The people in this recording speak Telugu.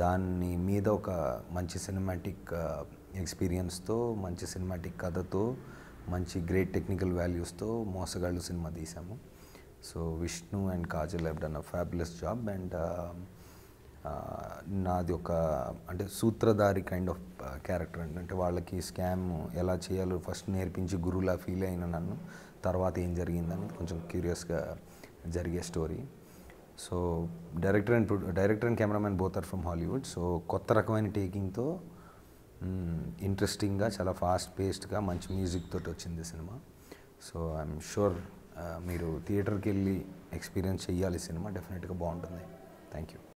దాన్ని మీద ఒక మంచి సినిమాటిక్ ఎక్స్పీరియన్స్తో మంచి సినిమాటిక్ కథతో మంచి గ్రేట్ టెక్నికల్ వాల్యూస్తో మోసగాళ్ళు సినిమా తీసాము so Vishnu and Kajal have done a fabulous job and నాది ఒక అంటే సూత్రధారి కైండ్ ఆఫ్ క్యారెక్టర్ అంటే వాళ్ళకి స్కామ్ ఎలా చేయాలో ఫస్ట్ నేర్పించి గురువులా ఫీల్ అయిన నన్ను తర్వాత ఏం జరిగిందని కొంచెం క్యూరియస్గా జరిగే story so director and director and cameraman brother from Hollywood so కొత్త రకమైన టేకింగ్తో ఇంట్రెస్టింగ్గా చాలా ఫాస్ట్ పేస్డ్గా మంచి మ్యూజిక్ తోటి వచ్చింది సినిమా సో ఐఎమ్ షూర్ మీరు థియేటర్కి వెళ్ళి ఎక్స్పీరియన్స్ చేయాలి సినిమా డెఫినెట్గా బాగుంటుంది థ్యాంక్ యూ